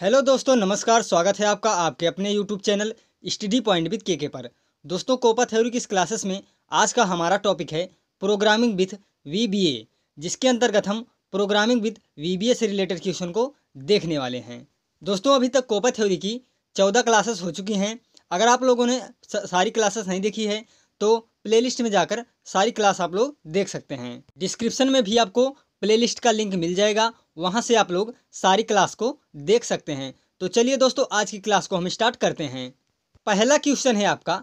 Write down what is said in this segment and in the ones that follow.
hello दोस्तों नमस्कार स्वागत है आपका आपके अपने YouTube channel study point with K K पर दोस्तों कोपा थ्योरी की इस क्लासेस में आज का हमारा टॉपिक है प्रोग्रामिंग विथ वीबीए जिसके अंतर्गत हम प्रोग्रामिंग विथ वीबीए से रिलेटेड क्वेश्चन को देखने वाले हैं दोस्तों अभी तक कोपा थ्योरी की चौदह क्लासेस हो चुकी हैं अगर आप लोगों ने सारी क्लासेस नहीं देखी है तो प्ले में जाकर सारी क्लास आप लोग देख सकते हैं डिस्क्रिप्शन में भी आपको प्ले का लिंक मिल जाएगा वहाँ से आप लोग सारी क्लास को देख सकते हैं तो चलिए दोस्तों आज की क्लास को हम स्टार्ट करते हैं पहला क्वेश्चन है आपका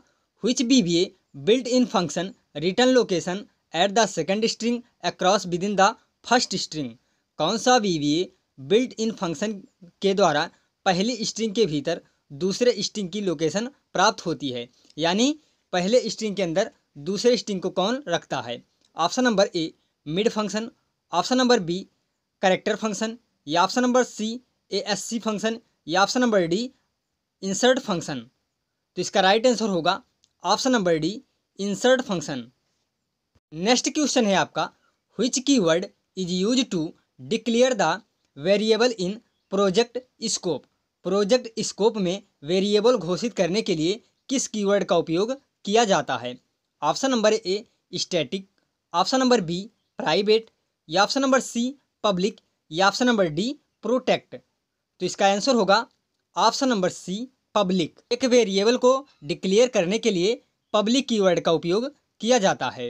which B B A built in function return location at the second string across within the first string कौन सा B B A built in function के द्वारा पहली स्ट्रिंग के भीतर दूसरे स्ट्रिंग की लोकेशन प्राप्त होती है यानी पहले स्ट्रिंग के अंदर दूसरे स्ट्रिंग को कौन रखता है option number A mid function option number B character function या option number C A S C function या option number D insert function तो इसका राइट आंसर होगा option number D insert function next question है आपका which key word is use to declare the variable in project scope project scope में variable घोषित करने के लिए किस कीवर्ड का उपयोग किया जाता है option number A static option number B private या ऑप्शन नंबर सी पब्लिक या ऑप्शन नंबर डी प्रोटेक्ट तो इसका आंसर होगा ऑप्शन नंबर सी पब्लिक एक वेरिएबल को डिक्लेयर करने के लिए पब्लिक कीवर्ड का उपयोग किया जाता है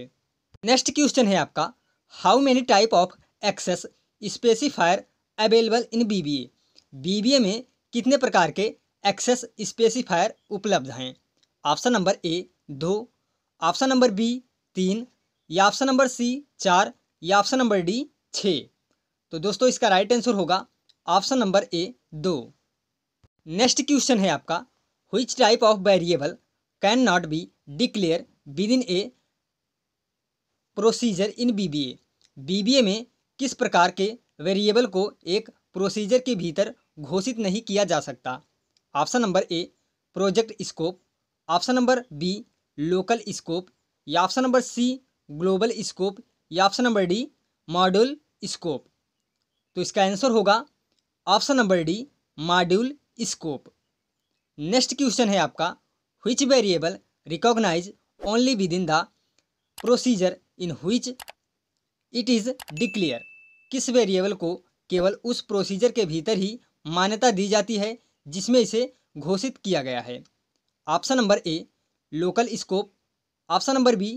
नेक्स्ट क्वेश्चन है आपका how many type of access specifier available in VBA VBA में कितने प्रकार के एक्सेस स्पेसिफायर उपलब्ध हैं ऑप्शन नंबर ए दो ऑप्शन नंबर बी तीन या ऑप्शन नंबर सी चार या ऑप्शन नंबर डी छः तो दोस्तों इसका राइट आंसर होगा ऑप्शन नंबर ए दो नेक्स्ट क्वेश्चन है आपका which type of variable can not be declare within a procedure in VBA VBA में किस प्रकार के वेरिएबल को एक प्रोसीजर के भीतर घोषित नहीं किया जा सकता option number A project scope option number B local scope या option number C global scope या option number D module scope तो इसका आंसर होगा option number D module scope next question है आपका variable recognize only within the procedure in which it is declare किस variable को केवल उस प्रोसीजर के भीतर ही मान्यता दी जाती है जिसमें इसे घोषित किया गया है option number A local scope option number B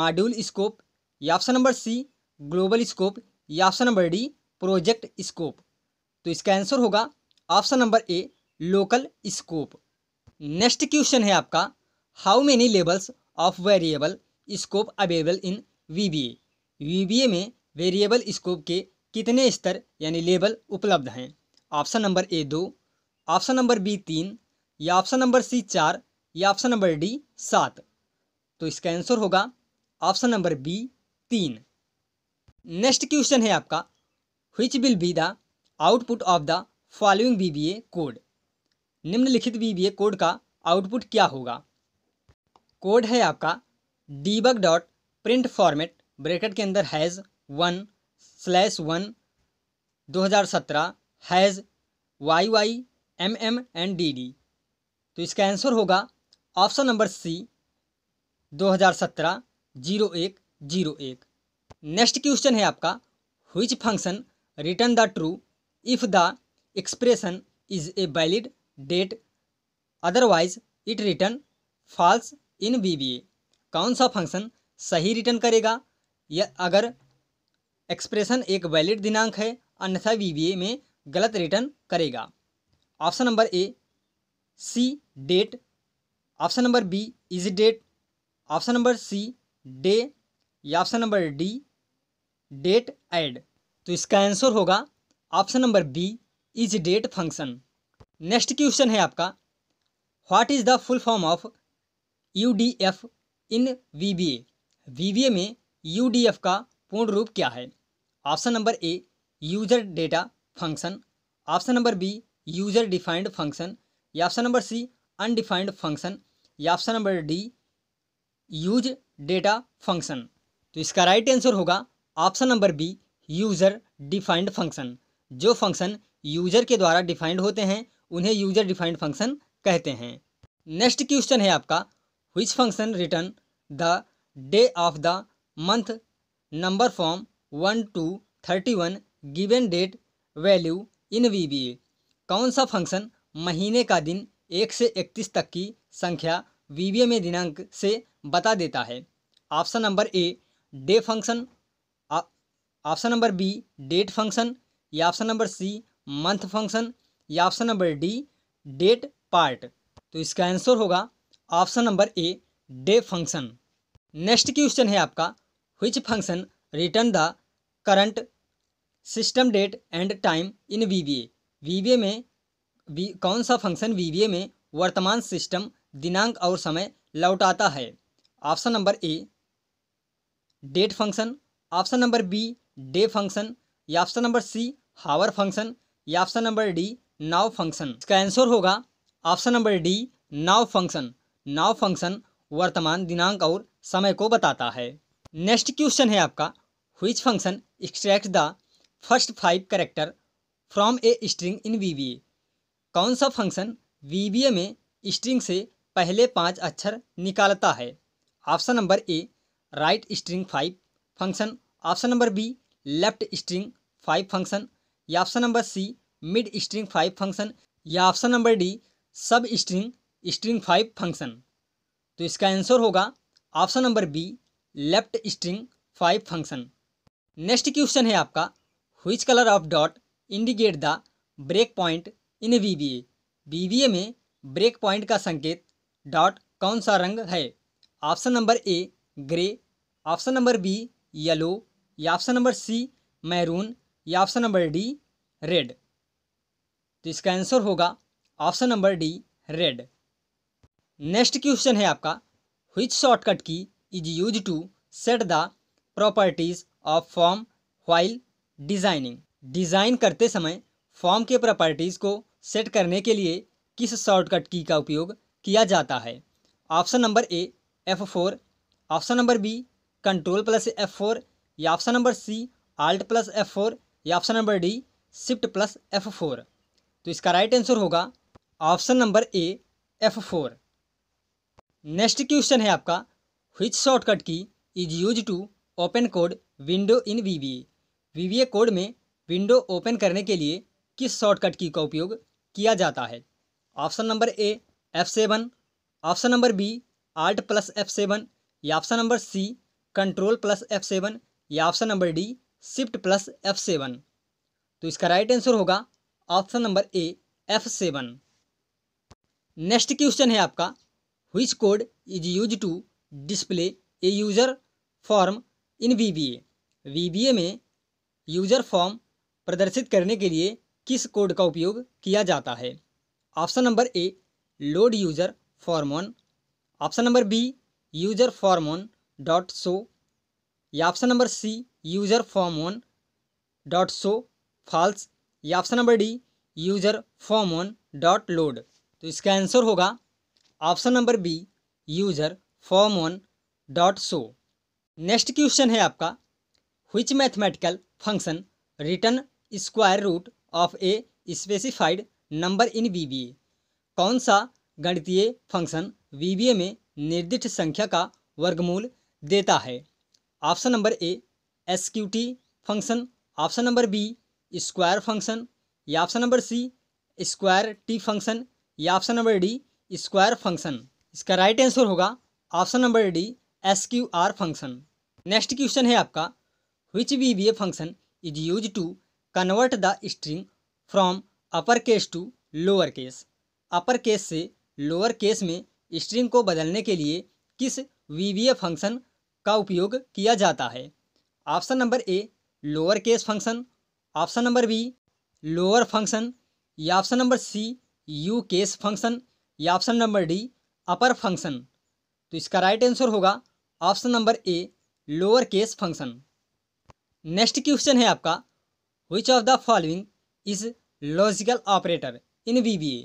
module scope या option number C global scope या option number D project scope तो इसका आंसर होगा option number A local scope next question है आपका how many levels of variable scope available in VBA VBA में variable scope के कितने स्तर यानी लेवल उपलब्ध हैं ऑप्शन नंबर ए दो ऑप्शन नंबर बी तीन या ऑप्शन नंबर सी चार या ऑप्शन नंबर डी सात तो इसका आंसर होगा ऑप्शन नंबर बी तीन नेक्स्ट क्वेश्चन है आपका which will be the output of the following VBA code निम्नलिखित बी बी ए कोड का आउटपुट क्या होगा कोड है आपका debug dot print format bracket के अंदर हैज़ वन स्लैश वन दो हज़ार सत्रह hash Y Y M M and D D तो इसका आंसर होगा ऑप्शन नंबर सी दो हज़ार सत्रह जीरो एक जीरो एक नेक्स्ट क्वेश्चन है आपका which function return the true if the expression is a valid date otherwise it return false in B B A कौन सा फंक्शन सही रिटर्न करेगा या अगर एक्सप्रेशन एक वैलिड दिनांक है अन्यथा बी बी ए में गलत रिटर्न करेगा option number A C date option number B is date option number C day या option number D date add तो इसका आंसर होगा option number B is date function next question है आपका what is the full form of U D F in V B A V A में U D F का पूर्ण रूप क्या है option number A user data function option number B user defined function या option number C undefined function या option number D use data function तो इसका राइट आंसर होगा option number B user defined function जो function user के द्वारा defined होते हैं उन्हें यूज़र डिफाइंड फंक्शन कहते हैं नेक्स्ट क्वेश्चन है आपका which function return the day of the month number form one two thirty one given date value in V B A कौन सा फंक्शन महीने का दिन एक से इकतीस तक की संख्या वी बी ए में दिनांक से बता देता है option number A day function option number B date function या option number C month function या option number D date part तो इसका आंसर होगा option number A day function next question है आपका which function return the current system date and time in V V A V V A में V कौन सा function we V A में वर्तमान सिस्टम दिनांक और समय लौटाता है option number A date function option number B day function या option number C hour function या option number D now function इसका आंसर होगा option number D now function now function वर्तमान दिनांक और समय को बताता है नेक्स्ट क्वेश्चन है आपका which function extract the first five character from a string in V कौन सा फंक्शन वी में स्ट्रिंग से पहले पांच अक्षर निकालता है option number A right string five function option number B left string five function या option number C mid string five function या option number D sub string string five function तो इसका आंसर होगा option number B left string five function next question है आपका which colour of dot indicate the break point in V B A B B A में break point का संकेत dot कौन सा रंग है option number A grey option number B yellow या ऑप्शन नंबर सी मैरून या ऑप्शन नंबर डी रेड तो इसका आंसर होगा option number D red next question है आपका which shortcut key is use to set the properties of form while designing design करते समय form के प्रॉपर्टीज को सेट करने के लिए किस शॉर्टकट की का उपयोग किया जाता है option number A F four option number B control plus F four या option number C alt plus F four या option number D shift plus F four तो इसका राइट आंसर होगा option number A F four next question है आपका which shortcut key is use to open code window in V V code में window open करने के लिए किस शॉर्टकट की का उपयोग किया जाता है option number A F seven option number B alt plus F seven या option number C control plus F seven या option number D shift plus F seven तो इसका राइट आंसर होगा option number A F seven next question है आपका which code is use to display a user form in V B A V B A में user form प्रदर्शित करने के लिए किस कोड का उपयोग किया जाता है option number A load user form on option number B user form on dot show या option number C user form on dot show false या option number D user form on dot load तो इसका answer होगा option number B user form on dot show next question है आपका function return square root of a specified number in B B A कौन सा गणितीय function ए में निर्दिष्ट संख्या का वर्गमूल देता है option number A T function option number B square function या option number C square T function या option number D square function इसका राइट आंसर होगा option number D S Q R function next question है आपका which V V A function is use to convert the string from upper case to lower case upper case से lower case में string को बदलने के लिए किस we V A function का उपयोग किया जाता है option number A lower case function option number B lower function या option number C U case function या option number D upper function तो इसका राइट आंसर होगा option number A lower case function next question है आपका which of the following is logical operator in VBA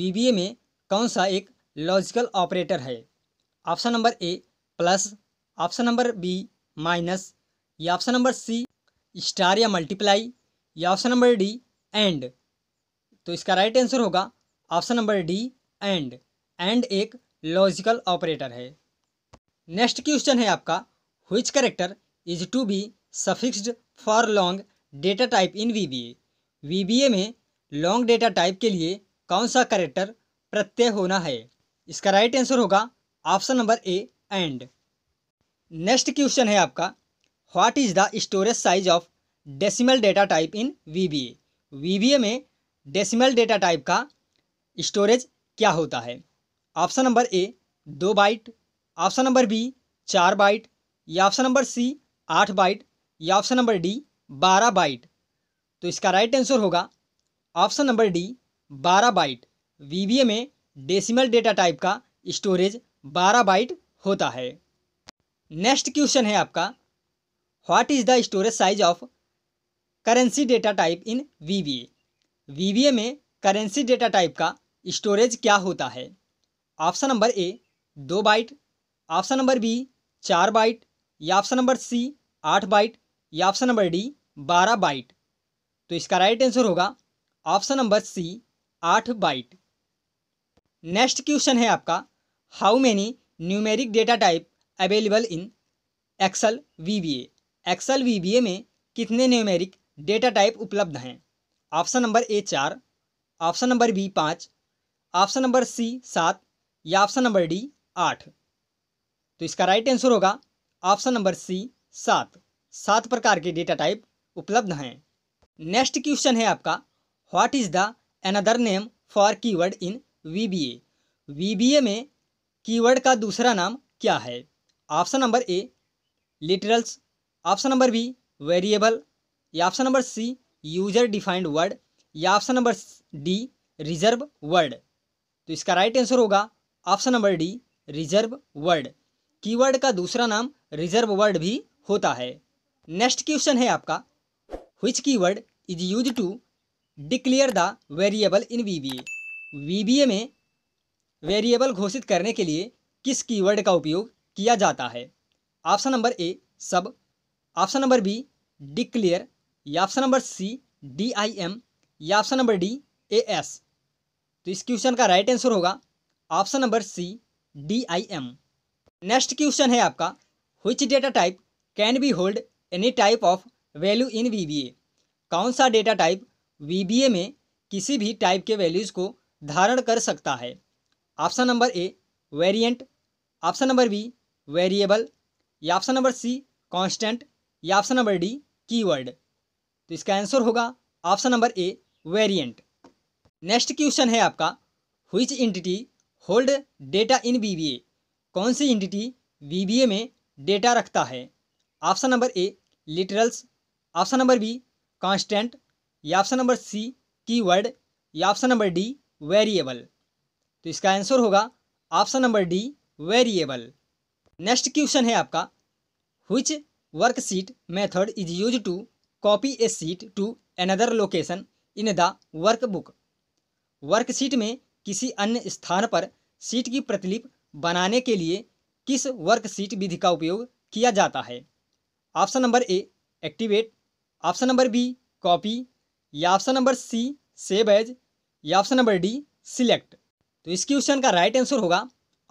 VBA में कौन सा एक लॉजिकल ऑपरेटर है option number A plus option number B minus या ऑप्शन नंबर सी स्टार या multiply या ऑप्शन नंबर डी एंड तो इसका राइट आंसर होगा option number D and and एक लॉजिकल ऑपरेटर है नेक्स्ट क्वेश्चन है आपका which character is to be suffixed for long data type in V B A V B A में long data type के लिए कौन सा करेक्टर प्रत्यय होना है इसका राइट आंसर होगा option number A and next question है आपका what is the storage size of decimal data type in VBA VBA में डेसिमल डेटा टाइप का स्टोरेज क्या होता है ऑप्शन नंबर ए दो बाइट ऑप्शन नंबर बी चार बाइट या ऑप्शन नंबर सी आठ बाइट या ऑप्शन नंबर डी बारह बाइट तो इसका राइट आंसर होगा ऑप्शन नंबर डी बारह बाइट वीबीए में डेसिमल डेटा टाइप का स्टोरेज बारह बाइट होता है नेक्स्ट क्वेश्चन है आपका what is the storage size of currency data type in VBA VBA में करेंसी डेटा टाइप का स्टोरेज क्या होता है ऑप्शन नंबर ए दो बाइट ऑप्शन नंबर बी चार बाइट या ऑप्शन नंबर सी आठ बाइट या ऑप्शन नंबर डी बारह बाइट तो इसका राइट आंसर होगा ऑप्शन नंबर सी आठ बाइट नेक्स्ट क्वेश्चन है आपका how many numeric data type available in Excel VBA Excel VBA में कितने न्यूमेरिक डेटा टाइप उपलब्ध हैं ऑप्शन नंबर ए चार ऑप्शन नंबर बी पाँच ऑप्शन नंबर सी सात या ऑप्शन नंबर डी आठ तो इसका राइट आंसर होगा ऑप्शन नंबर सी सात सात प्रकार के डेटा टाइप उपलब्ध हैं नेक्स्ट क्वेश्चन है आपका what is the another name for keyword in VBA VBA में कीवर्ड का दूसरा नाम क्या है option number A literals option number B variable या option number C user defined word या option number D reserve word तो इसका राइट आंसर होगा option number D reserve word keyword का दूसरा नाम रिजर्व वर्ड भी होता है नेक्स्ट क्वेश्चन है आपका which keyword is use to declare the variable in VBA VBA में वेरिएबल घोषित करने के लिए किस कीवर्ड का उपयोग किया जाता है option number A sub option number B declare या option number C D I M या option number D A S तो इस क्वेश्चन का राइट आंसर होगा option number C D I M next question है आपका which data type can be hold any type of value in V कौन सा data type we में किसी भी टाइप के वैल्यूज़ को धारण कर सकता है option number A variant option number B variable या ऑप्शन नंबर सी कांस्टेंट या ऑप्शन नंबर डी कीवर्ड तो इसका आंसर होगा option number A variant next question है आपका which entity hold data in V कौन सी इंटिटी वी में डेटा रखता है option number A literals option number B constant या ऑप्शन नंबर सी कीवर्ड या ऑप्शन नंबर डी वेरिएबल तो इसका आंसर होगा option number D variable next question है आपका which worksheet method is use to copy a sheet to another location in the book worksheet में किसी अन्य स्थान पर सीट की प्रतिलिप बनाने के लिए किस वर्कशीट विधि का उपयोग किया जाता है option number A activate option number B copy या option number C save as या ऑप्शन नंबर डी सिलेक्ट तो इस क्वेश्चन का राइट आंसर होगा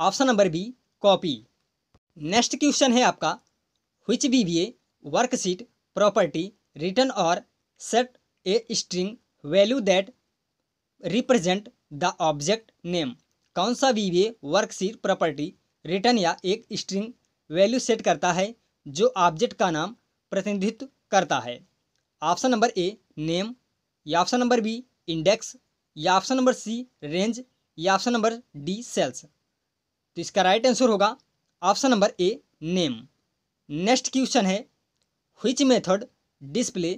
option number B copy next question है आपका which B B A worksheet property return or set a string value that represent the object name कौन सा B B A worksheet property return या एक string value set करता है जो object का नाम प्रतिनिधित्व करता है ऑप्शन नंबर ए नेम या ऑप्शन नंबर बी इंडेक्स या ऑप्शन नंबर सी रेंज या ऑप्शन नंबर डी सेल्स तो इसका राइट आंसर होगा option number A name next question है which method display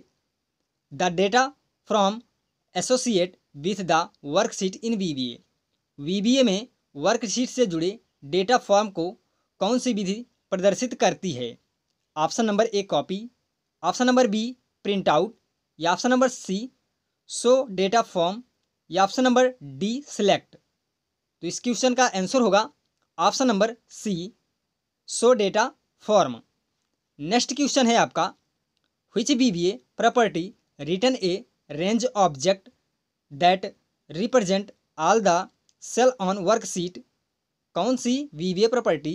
the data from associate with the worksheet in VBA VBA में worksheet से जुड़े data form को कौन सी विधि प्रदर्शित करती है option number A copy option number B print out या option number C show data form या ऑप्शन नंबर डी सिलेक्ट तो इस क्वेश्चन का आंसर होगा option number C show data form next question है आपका which B B A property return a range object that represent all the cell on worksheet कौन सी B B A property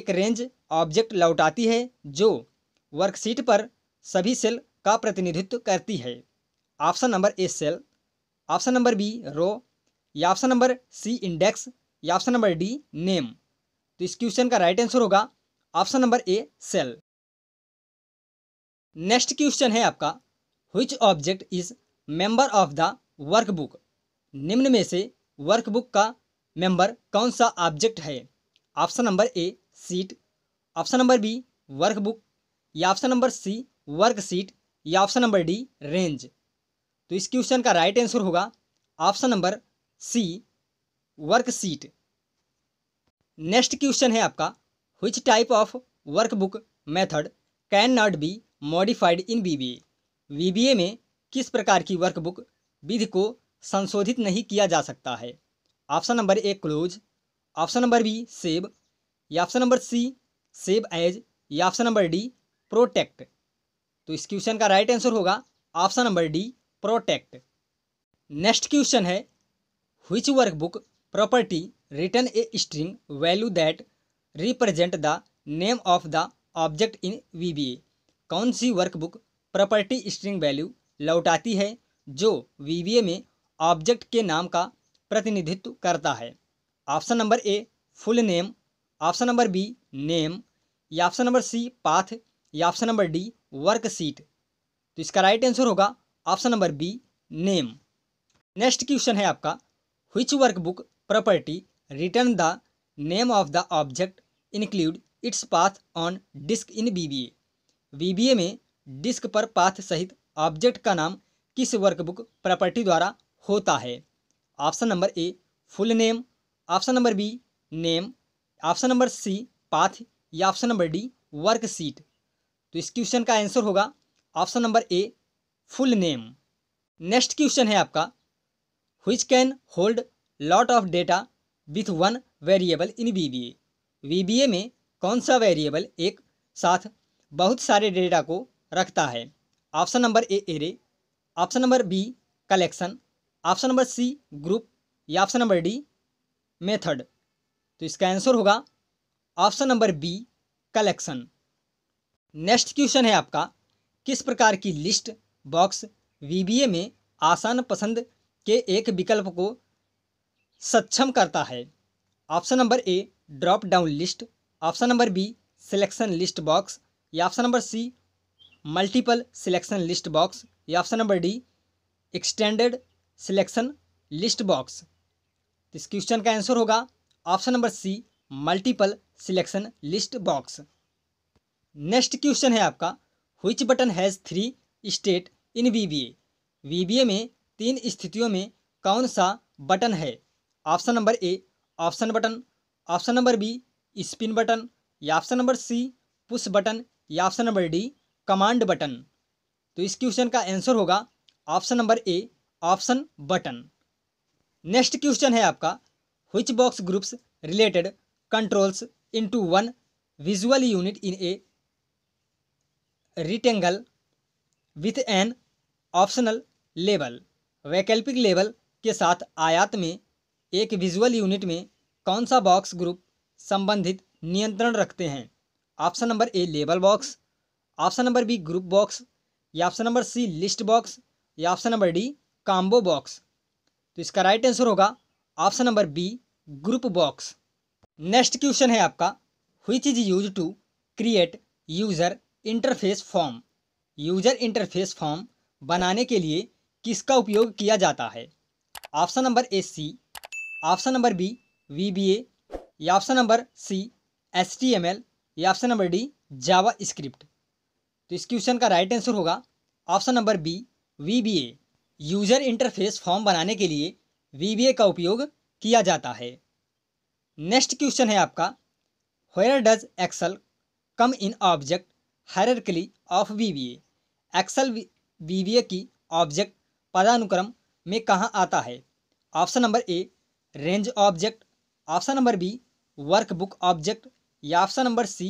एक range object लौटाती है जो worksheet पर सभी सेल का प्रतिनिधित्व करती है option number A cell option number B row या ऑप्शन नंबर सी इंडेक्स या ऑप्शन नंबर डी नेम तो इस क्वेश्चन का राइट आंसर होगा option number A cell next question है आपका which object is member of the workbook निम्न में से वर्कबुक का मेंबर कौन सा ऑब्जेक्ट है option number A sheet option number B workbook या ऑप्शन नंबर सी वर्कशीट या ऑप्शन नंबर डी रेंज तो इस क्वेश्चन का राइट आंसर होगा option number C worksheet next question है आपका which type of workbook method can not be modified in VBA VBA में किस प्रकार की वर्कबुक विधि को संशोधित नहीं किया जा सकता है option number A close option number B save या option number C save as या ऑप्शन नंबर डी प्रोटेक्ट तो इस क्वेश्चन का राइट आंसर होगा option number D protect next question है work workbook property return a string value that represent the name of the object in V कौन सी workbook property string value लौटाती है जो वी में ऑब्जेक्ट के नाम का प्रतिनिधित्व करता है option number A full name option number B name या ऑप्शन नंबर सी पाथ या ऑप्शन नंबर डी वर्कशीट तो इसका राइट आंसर होगा option number B name next question है आपका which workbook property return the name of the object include its path on disk in B B A V B A में disk पर path सहित object का नाम किस workbook property द्वारा होता है option number A full name option number B name option number C path या option number D worksheet तो इस क्वेश्चन का आंसर होगा option number A full name next question है आपका which can hold lot of data with one variable in V VBA में कौन सा वेरिएबल एक साथ बहुत सारे डेटा को रखता है option number A array option number B collection option number C group या ऑप्शन नंबर डी मेथड तो इसका आंसर होगा option number B collection next question है आपका किस प्रकार की लिस्ट बॉक्स वीबीए में आसान पसंद के एक विकल्प को सक्षम करता है option number A drop down list option number B selection list box या option number C multiple selection list box या option number D extended selection list box इस क्वेश्चन का आंसर होगा option number C multiple selection list box next question है आपका which button has three state in V B A में तीन स्थितियों में कौन सा बटन है option number A option button option number B spin button या option number C push button या option number D command button तो इस क्वेश्चन का आंसर होगा option number A option button next question है आपका which box groups related controls into one visual unit in a rectangle with an optional लेवल वैकल्पिक लेवल के साथ आयात में एक विजुअल यूनिट में कौन सा बॉक्स ग्रुप संबंधित नियंत्रण रखते हैं option number A label box option number B group box या option number C list box या option number D combo box तो इसका राइट आंसर होगा option number B group box next question है आपका which is use to create user interface form user interface form बनाने के लिए किसका उपयोग किया जाता है option number A C option number B V B A या option number C S T M L या option number D JavaScript तो इस क्वेश्चन का राइट आंसर होगा option number B V B A user interface form बनाने के लिए we B ए का उपयोग किया जाता है नेक्स्ट क्वेश्चन है आपका where does Excel come in object क्ली of V B A Excel V B A की ऑब्जेक्ट पदानुक्रम में कहाँ आता है option number A range object option number B workbook object या option number C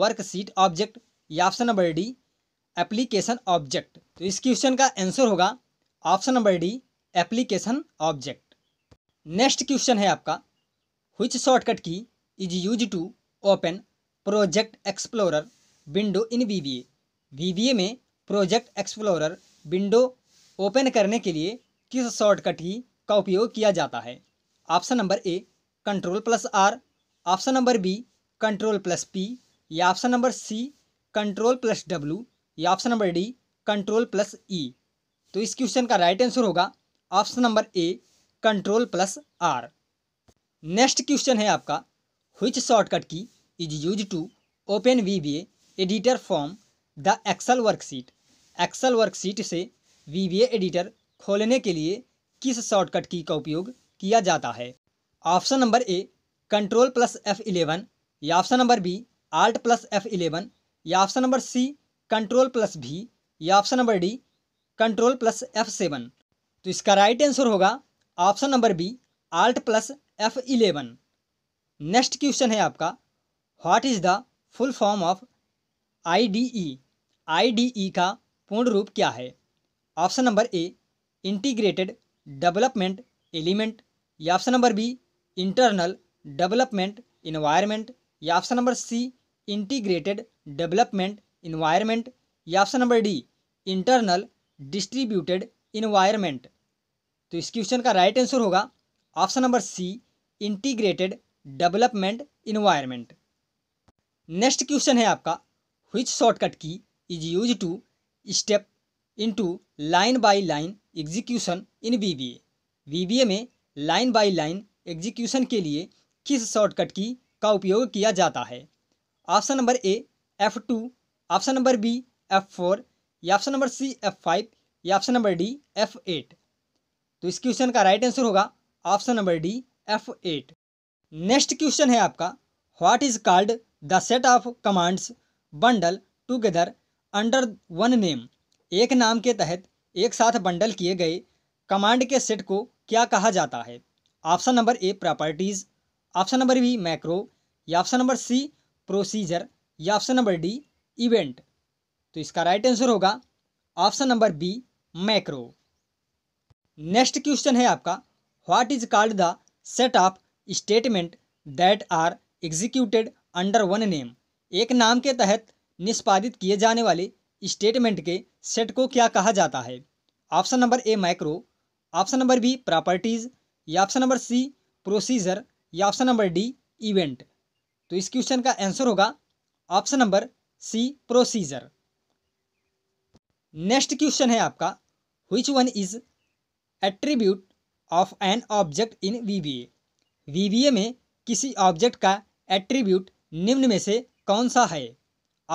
worksheet object या option number D application object तो इस क्वेश्चन का आंसर होगा option number D application object next question है आपका which shortcut key is use to open project explorer window in V V में project explorer window open करने के लिए किस शॉर्टकट की का उपयोग किया जाता है option number A control plus R option number B control plus P या option number C control plus W या option number D control plus E तो इस क्वेश्चन का राइट आंसर होगा option number A control plus R next question है आपका which shortcut key is use to open V B editor from the Excel worksheet Excel worksheet से V B editor खोलने के लिए किस शॉर्टकट की का उपयोग किया जाता है option number A control plus F eleven या option number B alt plus F eleven या option number C control plus B या option number D control plus F seven तो इसका राइट आंसर होगा option number B alt plus F eleven next question है आपका what is the full form of IDE IDE का पूर्ण रूप क्या है option number A integrated development element या option number B internal development environment या option number C integrated development environment या option number D internal distributed environment तो इस क्वेश्चन का राइट आंसर होगा option number C integrated development environment next question है आपका which shortcut key is use to step into line by line execution in VBA VBA में line by line execution के लिए किस शॉर्टकट की का उपयोग किया जाता है option number A F two option number B F four या option number C F five या option number D F eight तो इस क्वेश्चन का राइट आंसर होगा option number D F eight next question है आपका what is called the set of commands bundle together under one name एक नाम के तहत एक साथ बंडल किए गए कमांड के सेट को क्या कहा जाता है option number A properties option number B macro या ऑप्शन नंबर सी प्रोसीजर या ऑप्शन नंबर डी इवेंट तो इसका राइट आंसर होगा option number B macro next question है आपका what is called the set of statement that are executed under one name एक नाम के तहत निष्पादित किए जाने वाले स्टेटमेंट के सेट को क्या कहा जाता है option number A macro option number B properties या ऑप्शन नंबर सी प्रोसीजर या ऑप्शन नंबर डी इवेंट तो इस क्वेश्चन का आंसर होगा option number C procedure next question है आपका which one is attribute of an object in VBA A में किसी ऑब्जेक्ट का एट्रीब्यूट निम्न में से कौन सा है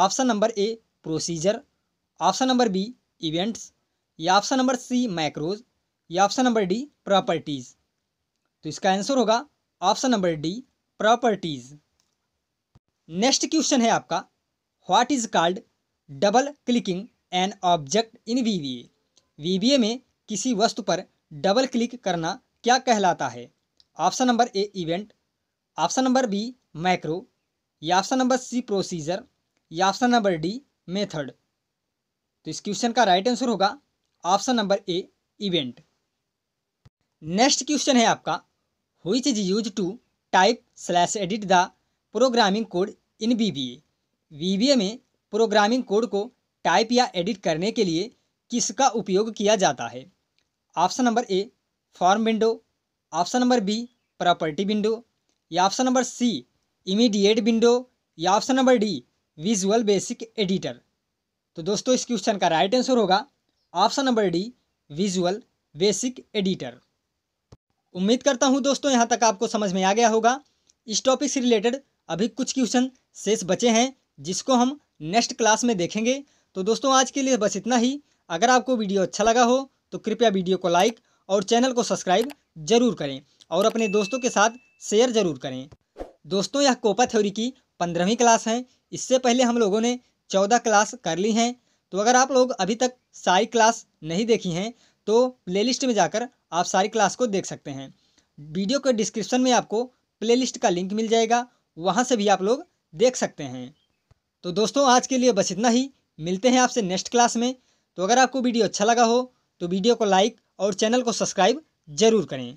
option number A procedure option number B events या ऑप्शन नंबर सी मैक्रोज या ऑप्शन नंबर डी प्रॉपर्टीज़ तो इसका आंसर होगा option number D properties next question है आपका what is called double clicking an object in VBA VBA में किसी वस्तु पर डबल क्लिक करना क्या कहलाता है option number A event option number B macro या ऑप्शन नंबर सी प्रोसीजर या ऑप्शन नंबर डी मेथड तो इस क्वेश्चन का राइट आंसर होगा option number A event next question है आपका which is use to type slash edit the programming code in B B A B B A में programming code को type या edit करने के लिए किसका उपयोग किया जाता है option number A form window option number B property window या option number C immediate window या option number D visual basic editor तो दोस्तों इस क्वेश्चन का राइट आंसर होगा option number D visual basic editor उम्मीद करता हूँ दोस्तों यहाँ तक आपको समझ में आ गया होगा इस टॉपिक से रिलेटेड अभी कुछ क्वेश्चन शेष बचे हैं जिसको हम नेक्स्ट क्लास में देखेंगे तो दोस्तों आज के लिए बस इतना ही अगर आपको वीडियो अच्छा लगा हो तो कृपया वीडियो को लाइक और चैनल को सब्सक्राइब जरूर करें और अपने दोस्तों के साथ शेयर जरूर करें दोस्तों यह कोपा थ्योरी की पंद्रहवीं क्लास है इससे पहले हम लोगों ने चौदह क्लास कर ली हैं तो अगर आप लोग अभी तक सारी क्लास नहीं देखी हैं तो प्लेलिस्ट में जाकर आप सारी क्लास को देख सकते हैं वीडियो के डिस्क्रिप्शन में आपको प्लेलिस्ट का लिंक मिल जाएगा वहाँ से भी आप लोग देख सकते हैं तो दोस्तों आज के लिए बस इतना ही मिलते हैं आपसे नेक्स्ट क्लास में तो अगर आपको वीडियो अच्छा लगा हो तो वीडियो को लाइक और चैनल को सब्सक्राइब ज़रूर करें